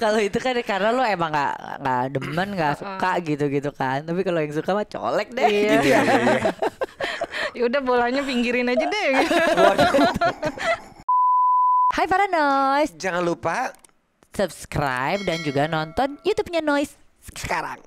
kalau itu kan karena lo emang gak gak demen gak suka gitu gitu kan tapi kalau yang suka mah colek deh iya. gitu ya ya udah bolanya pinggirin aja deh Hai para noise jangan lupa subscribe dan juga nonton YouTube-nya noise sekarang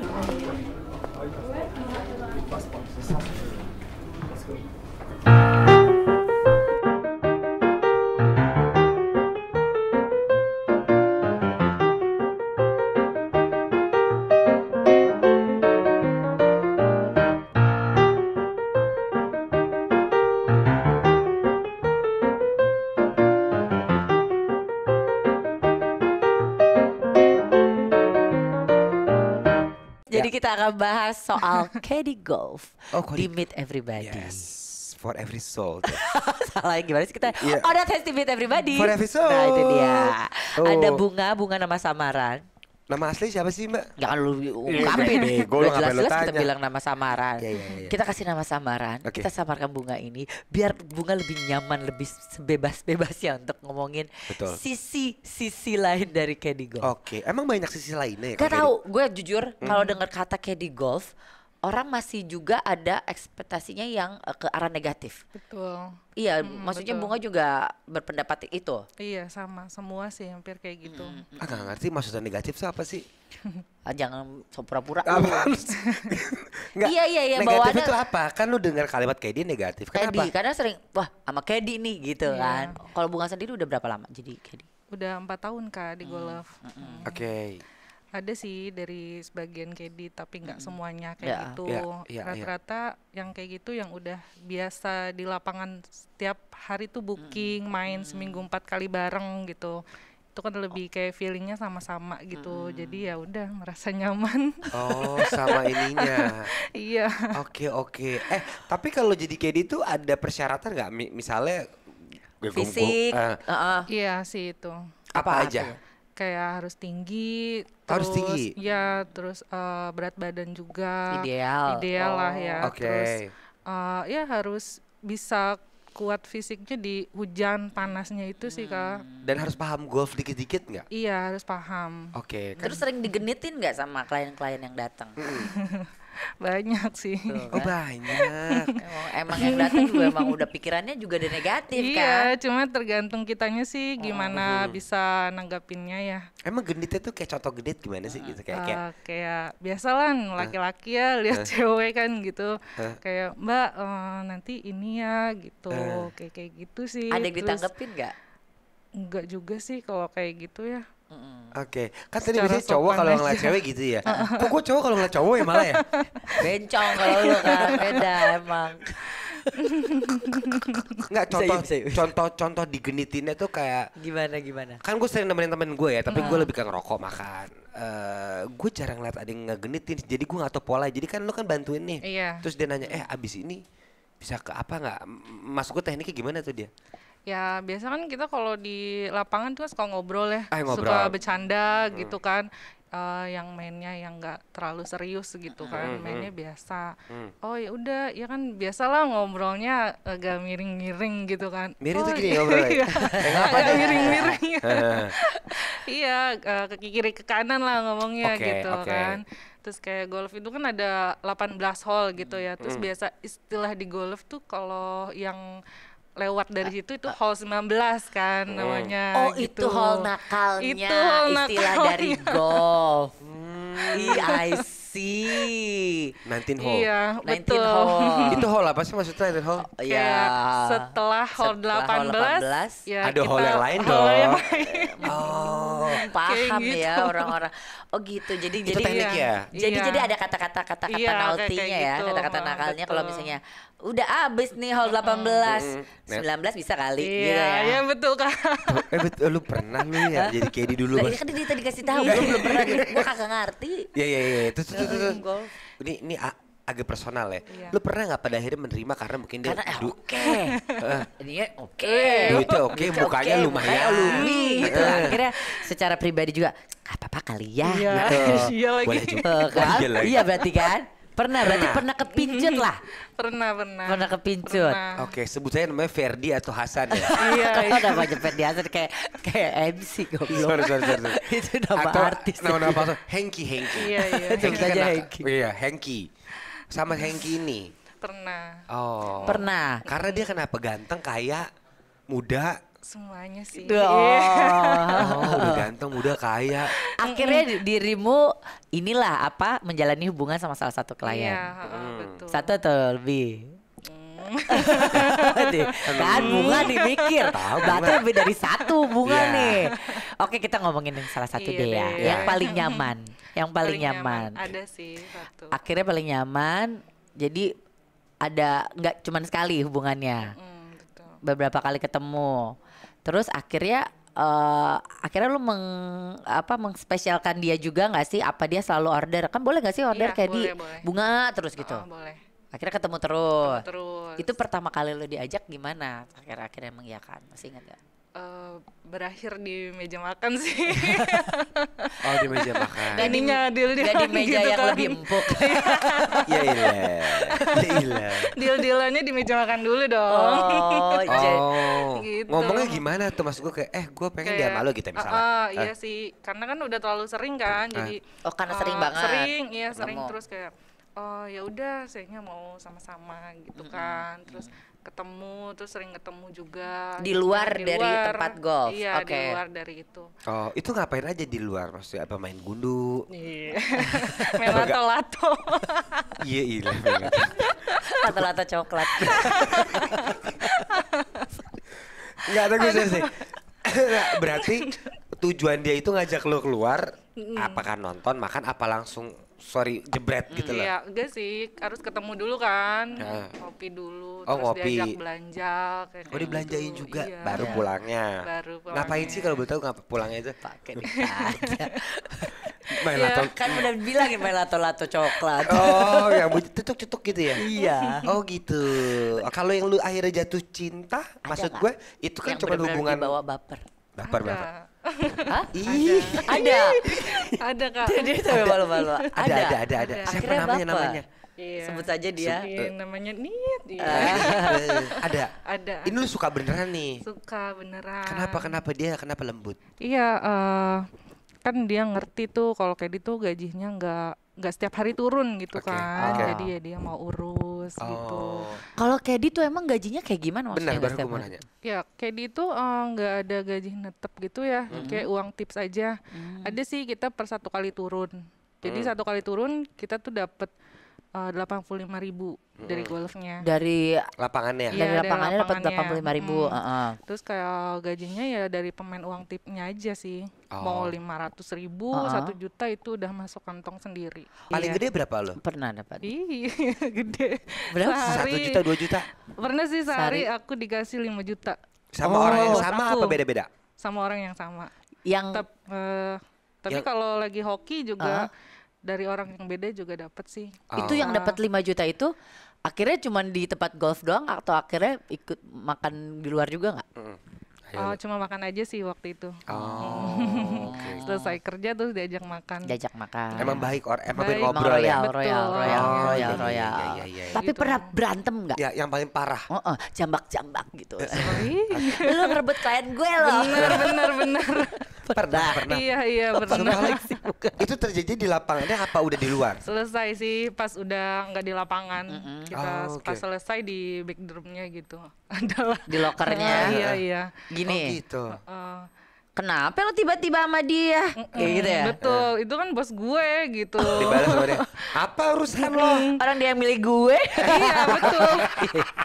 Thank you. kita akan bahas soal caddy golf oh, di Meet Everybody. Yes. For every soul. Salah gimana sih kita? Yeah. Oh, that has to meet everybody. For every soul. Nah itu dia. Oh. Ada bunga, bunga nama samaran. Nama asli siapa sih mbak? Jangan lu iya, ungkapin deh. Gue jelas jelas kita bilang nama samaran. Ya, ya, ya. Kita kasih nama samaran. Okay. Kita samarkan bunga ini biar bunga lebih nyaman, lebih bebas-bebasnya untuk ngomongin sisi sisi lain dari Caddy Golf. Oke, okay. emang banyak sisi lainnya ya? Gak tau. Gue jujur hmm. kalau dengar kata Caddy Golf, orang masih juga ada ekspektasinya yang uh, ke arah negatif. Betul. Iya, hmm, maksudnya betul. bunga juga berpendapat itu. Iya, sama. Semua sih hampir kayak hmm, gitu. Hmm. hmm. Ah, ngerti maksudnya negatif itu apa sih? Ah, jangan pura-pura. iya, iya, iya. Negatif bawaannya, itu apa? Kan lu dengar kalimat kayak dia negatif. Kenapa? Kedi, karena sering, wah sama Kedi nih gitu yeah. kan. Kalau bunga sendiri udah berapa lama jadi Kedi? Udah empat tahun kak di hmm. Golf. Hmm. hmm. Oke. Okay ada sih dari sebagian kedi tapi nggak hmm. semuanya kayak yeah. gitu yeah, yeah, ya. rata-rata yeah. yang kayak gitu yang udah biasa di lapangan setiap hari tuh booking hmm. main hmm. seminggu empat kali bareng gitu itu kan oh. lebih kayak feelingnya sama-sama gitu hmm. jadi ya udah merasa nyaman oh sama ininya iya oke okay, oke okay. eh tapi kalau jadi kedi tuh ada persyaratan nggak misalnya fisik uh, uh, uh. iya sih itu apa, apa aja itu? kayak harus tinggi harus tinggi ya terus uh, berat badan juga ideal ideal oh. lah ya oh, okay. terus uh, ya harus bisa kuat fisiknya di hujan panasnya itu hmm. sih kak hmm. dan harus paham golf dikit-dikit nggak iya harus paham oke okay, terus sering digenitin nggak sama klien-klien yang datang banyak sih. Tuh, kan? Oh banyak. emang, emang yang datang juga emang udah pikirannya juga ada negatif iya, kan. Iya, cuma tergantung kitanya sih oh, gimana oh, bisa nanggapinnya ya. Emang genditnya tuh kayak contoh gendit gimana sih gitu kayak uh, kayak, eh, kayak lah eh. laki-laki ya lihat uh, cewek kan gitu. Uh, kayak Mbak uh, nanti ini ya gitu. Uh, kayak kayak gitu sih. Ada yang ditanggepin nggak? Enggak juga sih kalau kayak gitu ya. Oke, okay. kan tadi Secara biasanya cowok kalau ngeliat cewek gitu ya. Kok gue cowok kalau ngeliat cowok ya malah ya? Bencong kalau lu kan, beda emang. Enggak contoh contoh contoh digenitinnya tuh kayak gimana gimana. Kan gue sering nemenin temen gue ya, tapi gue lebih ke ngerokok makan. Uh, eh, gue jarang ngeliat ada yang ngegenitin, jadi gue gak tau pola. Jadi kan lu kan bantuin nih. Iya. Terus dia nanya, eh abis ini bisa ke apa nggak? Masuk gue tekniknya gimana tuh dia? ya biasa kan kita kalau di lapangan tuh suka ngobrol ya eh, Ay, ngobrol. suka bercanda hmm. gitu kan uh, yang mainnya yang nggak terlalu serius gitu kan hmm, hmm. mainnya hmm. biasa hmm. oh ya udah ya kan biasalah ngobrolnya agak miring-miring gitu kan miring oh, tuh gini ngobrol ya iya. agak miring-miring eh. iya ke kiri ke kanan lah ngomongnya okay, gitu okay. kan terus kayak golf itu kan ada 18 hole gitu ya terus hmm. biasa istilah di golf tuh kalau yang lewat dari situ itu hall 19 kan hmm. namanya. Oh gitu. itu hall nakalnya itu hall istilah nakalnya. dari golf. Hmm. EIC. Iya, see. 19 hole. Iya, 19 betul. Hole. itu hole apa sih maksudnya 19 hole? Iya. Yeah. Setelah hole setelah 18, 18 ya ada hole yang lain hole dong. Yang lain. oh, paham ya gitu. ya orang-orang. Oh gitu. Jadi itu jadi teknik iya. ya. Jadi iya. jadi ada kata-kata kata-kata iya, nautinya kayak, kayak ya, gitu. ya, kata-kata nakalnya kalau misalnya udah abis nih hall 18 19 bisa kali iya, gitu ya Iya betul kak Eh betul lu pernah lu ya jadi kedi dulu Iya kan dia tadi kasih tahu gue belum pernah gitu. gua kagak ngerti Iya iya iya itu itu itu Ini ini agak personal ya. Iya. Lu pernah nggak pada akhirnya menerima karena mungkin dia karena, eh, oke. Okay. Eh. Ini oke. Eh. Duitnya oke, mukanya okay, lumayan. Alumni gitu. Akhirnya secara pribadi juga apa-apa kali ya. Iya, gitu. iya lagi. Boleh juga. kan? Iya, iya berarti kan? Pernah, berarti pernah, kepincut lah. Pernah, pernah. Pernah kepincut. oke Oke, sebut saya namanya Ferdi atau Hasan ya. iya, iya. Nama Ferdi Hasan kayak kayak MC kok Sorry, sorry, sorry. Itu nama atau, artis. Nama nama Hengki, Hengki. Iya, iya. Hengki aja kan Hengki. Iya, Hengki. Sama Hengki ini. Pernah. Oh. Pernah. Karena dia kenapa ganteng, kayak muda, semuanya sih. Duh, iya. oh. oh, udah ganteng, udah kaya. Akhirnya dirimu inilah apa menjalani hubungan sama salah satu klien. Iya, hmm. betul. Satu atau lebih? Mm. kan hmm. bunga dipikir berarti lebih dari satu bunga yeah. nih oke kita ngomongin yang salah satu iya deh ya yang paling nyaman yang paling, paling nyaman. nyaman ada sih satu akhirnya paling nyaman jadi ada nggak cuman sekali hubungannya mm, betul. beberapa kali ketemu terus akhirnya uh, akhirnya lu meng apa mengspesialkan dia juga nggak sih apa dia selalu order kan boleh nggak sih order iya, kayak boleh, di boleh. bunga terus gitu oh, boleh. akhirnya ketemu terus. ketemu terus itu pertama kali lu diajak gimana akhir-akhirnya mengiyakan masih ingat gak Eh, berakhir di meja makan sih. oh di meja makan. Dan di deal di meja gitu yang kan. lebih empuk. ya iya. Iya. Deal dealannya di meja makan dulu dong. Oh, oh. gitu. Ngomongnya gimana tuh mas gue kayak eh gue pengen kayak, dia malu gitu misalnya. Uh, uh, iya sih karena kan udah terlalu sering kan uh. jadi. Oh karena uh, sering banget. Sering iya sering Ngomong. terus kayak oh ya udah sayangnya mau sama-sama gitu mm -hmm. kan terus. Mm -hmm ketemu tuh sering ketemu juga di luar di dari tempat golf iya okay. di luar dari itu oh itu ngapain aja di luar maksudnya apa main gundu iya memang lato lato iya iya lato lato coklat nggak ada gue sih berarti tujuan dia itu ngajak lo keluar mm. apakah nonton makan apa langsung sorry jebret hmm, gitu lah. Iya, enggak sih, harus ketemu dulu kan. Ya. Kopi dulu, oh, terus kopi. diajak belanja kayak Oh, gitu. dibelanjain juga iya. baru pulangnya. Baru pulangnya. Ngapain sih kalau boleh tahu ngapa pulangnya aja Pakai main iya, lato kan udah bilang ya, main lato lato coklat oh ya bunyi cetuk gitu ya iya oh gitu kalau yang lu akhirnya jatuh cinta Ada maksud gue itu kan cuma hubungan bawa baper baper baper Hah? Ih, iya. ada. ada, Kak. Dia, dia sampai malu-malu. Ada. Ada, ada, ada. ada. Siapa Akhirnya namanya bapak. namanya? Iya. Sebut saja dia. Iya, namanya Niat, Iya. ada. Ada. Ini lu suka beneran nih. Suka beneran. Kenapa kenapa dia kenapa lembut? Iya, uh, kan dia ngerti tuh kalau kayak gitu gajinya nggak nggak setiap hari turun gitu okay. kan. Ah. Jadi ya dia mau urus terus gitu. oh. gitu. Kalau Kedi tuh emang gajinya kayak gimana maksudnya? Benar, baru gue mau nanya. Ya, Kedi itu eh, nggak uh, ada gaji netep gitu ya, -hmm. kayak uang tips aja. Mm. Ada sih kita per satu kali turun. Jadi mm. satu kali turun kita tuh dapat Eh, delapan puluh lima ribu hmm. dari golfnya dari lapangannya ya, dari lapangannya dapat delapan puluh lima ribu hmm. uh huh terus kayak gajinya ya dari pemain uang tipnya aja sih oh. mau lima ratus ribu satu uh juta itu udah masuk kantong sendiri paling iya. gede berapa lo pernah dapat iya gede berapa satu juta dua juta pernah sih sehari, sehari. aku dikasih lima juta sama oh. orang yang oh. sama aku. apa beda beda sama orang yang sama yang Tep, uh, tapi kalau lagi hoki juga uh -huh dari orang yang beda juga dapat sih. Oh. Itu yang dapat 5 ah. juta itu akhirnya cuman di tempat golf doang atau akhirnya ikut makan di luar juga nggak? Mm. Oh, cuma makan aja sih waktu itu. Oh. okay. Selesai kerja terus diajak makan. Diajak makan. Emang baik orang, emang baik, ngobrol ya? royal, ya. Betul. Royal, royal, oh, royal, royal. Iya, iya, iya, iya, iya, Tapi gitu. pernah berantem nggak? Ya, yang paling parah. Oh, oh jambak-jambak gitu. Lu ngerebut klien gue loh. Bener, bener, bener pernah, pernah. Iya iya pernah. Koleksi, itu terjadi di lapangannya apa udah di luar? Selesai sih pas udah nggak di lapangan. Mm -hmm. Kita oh, okay. pas selesai di back drumnya gitu. Adalah di lokernya. Uh, iya iya. Gini. Oh, gitu. Uh, Kenapa lo tiba-tiba sama dia? Mm -mm, kayak gitu ya? Betul, mm. itu kan bos gue gitu Dibalas sama dia, apa urusan lo? Orang dia yang milih gue Iya betul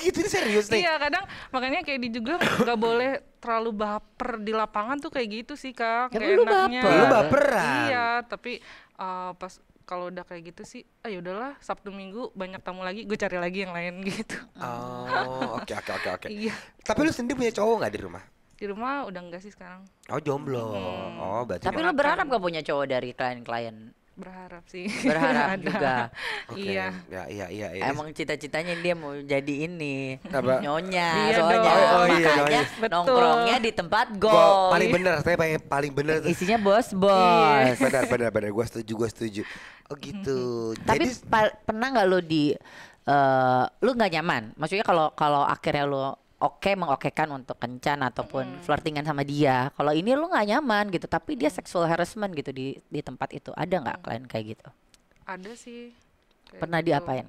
gitu ini serius nih iya kadang makanya kayak di juga nggak boleh terlalu baper di lapangan tuh kayak gitu sih kak ya, kayak lu baper. Gitu. lu baperan iya tapi uh, pas kalau udah kayak gitu sih ayo ah, ya udahlah Sabtu Minggu banyak tamu lagi gue cari lagi yang lain gitu oh oke oke oke oke iya tapi lu sendiri punya cowok nggak di rumah di rumah udah enggak sih sekarang oh jomblo hmm. oh berarti tapi lu berharap gak punya cowok dari klien-klien berharap sih berharap juga okay. iya ya iya, iya iya emang cita-citanya dia mau jadi ini Apa? nyonya iya soalnya oh, oh, iya, makanya iya, nongkrongnya di tempat golf Go, paling bener saya paling paling bener isinya bos bos iya. benar benar benar gue setuju gue setuju oh gitu tapi jadi, pernah nggak lo di uh, eh, lo nggak nyaman maksudnya kalau kalau akhirnya lo oke okay, mengokekan untuk kencan ataupun mm. flirtingan sama dia. Kalau ini lu nggak nyaman gitu, tapi dia sexual harassment gitu di di tempat itu. Ada nggak mm. kalian kayak gitu? Ada sih. Kayak Pernah gitu. diapain?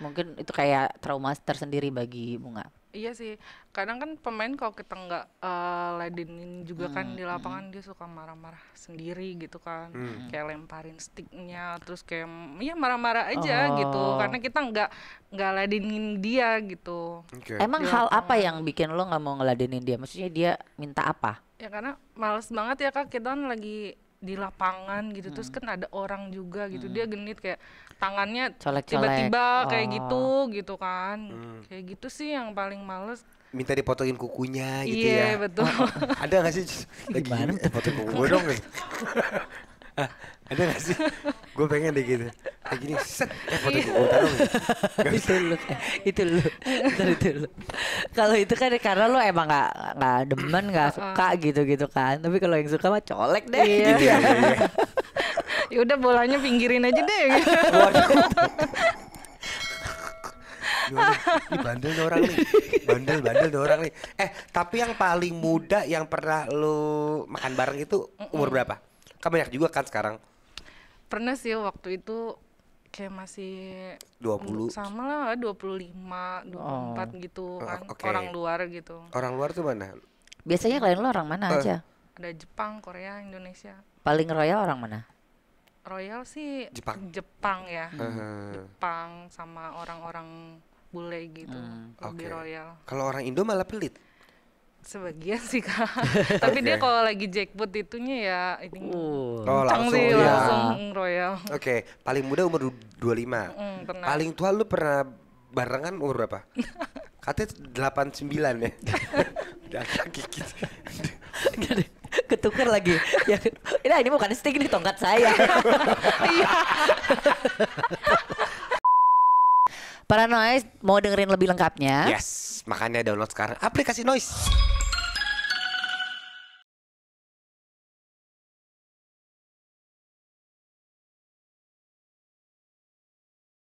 Mungkin itu kayak trauma tersendiri bagi Bunga. Iya sih, kadang kan pemain kalau kita nggak uh, eh, ladenin juga kan hmm, kan di hmm. lapangan hmm. dia suka marah-marah sendiri gitu kan, hmm. kayak lemparin sticknya, terus kayak ya marah-marah aja oh. gitu, karena kita nggak nggak ladenin dia gitu. Okay. Emang hal apa yang bikin lo nggak mau ngeladenin dia? Maksudnya dia minta apa? Ya karena males banget ya kak, kita kan lagi di lapangan gitu hmm. terus kan ada orang juga gitu hmm. dia genit kayak tangannya tiba-tiba oh. kayak gitu gitu kan hmm. kayak gitu sih yang paling males minta dipotongin kukunya gitu yeah, ya iya betul ada gak sih lagi gimana potong kuku gue dong ada nggak sih ya? ah, gue pengen deh gitu kayak gini set eh iya. itu lu itu lu itu lu kalau itu kan karena lu emang nggak nggak demen nggak suka gitu gitu kan tapi kalau yang suka mah colek deh iya. gitu ya, ya udah bolanya pinggirin aja deh ini bandel nih orang nih bandel bandel nih orang nih eh tapi yang paling muda yang pernah lu makan bareng itu umur berapa kan banyak juga kan sekarang pernah sih waktu itu kayak masih 20 sama lah 25, 24 oh. gitu oh, kan. Okay. Orang luar gitu. Orang luar tuh mana? Biasanya kalian lu orang mana uh. aja? Ada Jepang, Korea, Indonesia. Paling royal orang mana? Royal sih Jepang. Jepang ya. Uh eh. -huh. Jepang sama orang-orang bule gitu. Hmm. Lebih okay. royal. Kalau orang Indo malah pelit sebagian sih kak tapi okay. dia kalau lagi jackpot itunya ya ini uh. oh, langsung sih, ya. langsung royal oke okay. paling muda umur 25 mm, paling tua lu pernah barengan umur berapa katanya 89 ya udah gigit ketukar lagi ya ini, ini bukan stick ini tongkat saya iya Paranoid mau dengerin lebih lengkapnya yes Makanya download sekarang aplikasi Noise.